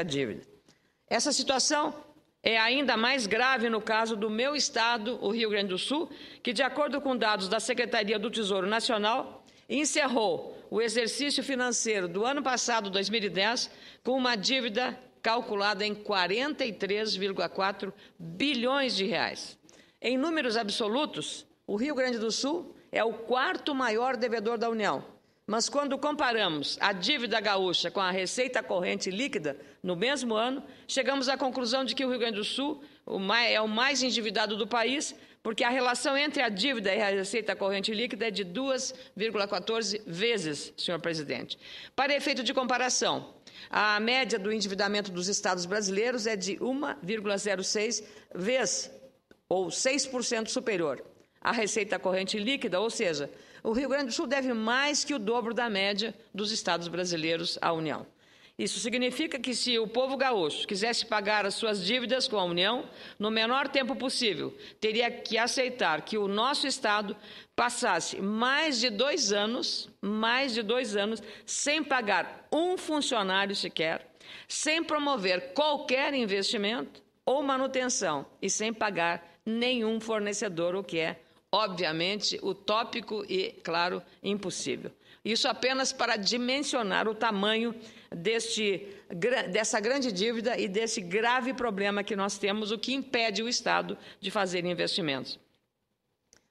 a dívida. Essa situação é ainda mais grave no caso do meu estado, o Rio Grande do Sul, que, de acordo com dados da Secretaria do Tesouro Nacional, encerrou o exercício financeiro do ano passado, 2010, com uma dívida calculada em 43,4 bilhões de reais. Em números absolutos, o Rio Grande do Sul é o quarto maior devedor da União, mas quando comparamos a dívida gaúcha com a receita corrente líquida no mesmo ano, chegamos à conclusão de que o Rio Grande do Sul é o mais endividado do país, porque a relação entre a dívida e a receita corrente líquida é de 2,14 vezes, senhor presidente. Para efeito de comparação, a média do endividamento dos estados brasileiros é de 1,06 vezes, ou 6% superior, à receita corrente líquida, ou seja, o Rio Grande do Sul deve mais que o dobro da média dos estados brasileiros à União. Isso significa que se o povo gaúcho quisesse pagar as suas dívidas com a União no menor tempo possível, teria que aceitar que o nosso Estado passasse mais de dois anos, mais de dois anos, sem pagar um funcionário sequer, sem promover qualquer investimento ou manutenção e sem pagar nenhum fornecedor, o que é obviamente, utópico e, claro, impossível. Isso apenas para dimensionar o tamanho deste, dessa grande dívida e desse grave problema que nós temos, o que impede o Estado de fazer investimentos.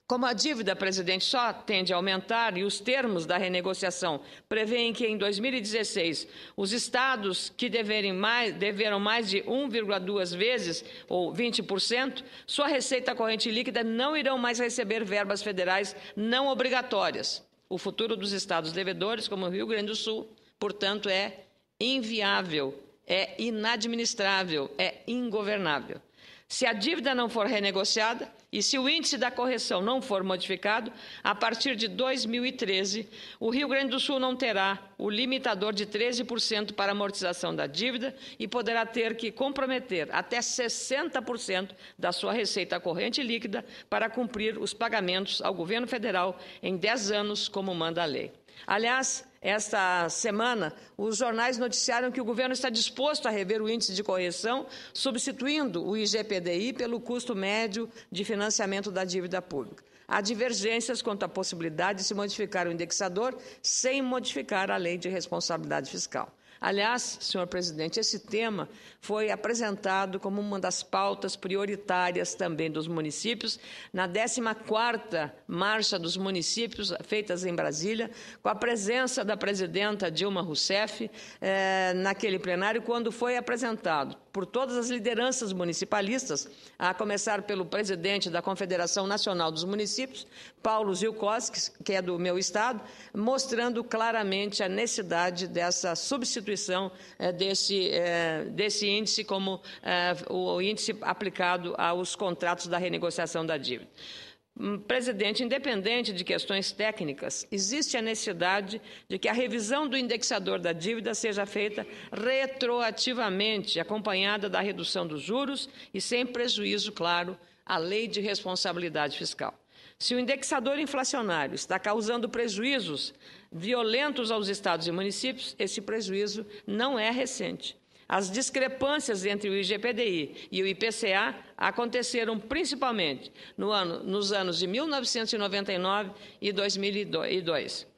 Como a dívida, presidente, só tende a aumentar e os termos da renegociação prevêem que em 2016 os estados que deverem mais, deveram mais de 1,2 vezes, ou 20%, sua receita corrente líquida não irão mais receber verbas federais não obrigatórias. O futuro dos estados devedores, como o Rio Grande do Sul, portanto, é inviável, é inadministrável, é ingovernável. Se a dívida não for renegociada e se o índice da correção não for modificado, a partir de 2013, o Rio Grande do Sul não terá o limitador de 13% para amortização da dívida e poderá ter que comprometer até 60% da sua receita corrente líquida para cumprir os pagamentos ao governo federal em 10 anos, como manda a lei. Aliás, esta semana, os jornais noticiaram que o governo está disposto a rever o índice de correção, substituindo o IGPDI pelo custo médio de financiamento da dívida pública. Há divergências quanto à possibilidade de se modificar o indexador sem modificar a lei de responsabilidade fiscal. Aliás, senhor presidente, esse tema foi apresentado como uma das pautas prioritárias também dos municípios na 14ª Marcha dos Municípios, feitas em Brasília, com a presença da presidenta Dilma Rousseff eh, naquele plenário, quando foi apresentado por todas as lideranças municipalistas, a começar pelo presidente da Confederação Nacional dos Municípios, Paulo Zilkowski, que é do meu estado, mostrando claramente a necessidade dessa substituição eh, desse, eh, desse índice como eh, o índice aplicado aos contratos da renegociação da dívida. Hum, presidente, independente de questões técnicas, existe a necessidade de que a revisão do indexador da dívida seja feita retroativamente, acompanhada da redução dos juros e sem prejuízo, claro, à lei de responsabilidade fiscal. Se o indexador inflacionário está causando prejuízos violentos aos estados e municípios, esse prejuízo não é recente. As discrepâncias entre o IGPDI e o IPCA aconteceram principalmente no ano, nos anos de 1999 e 2002.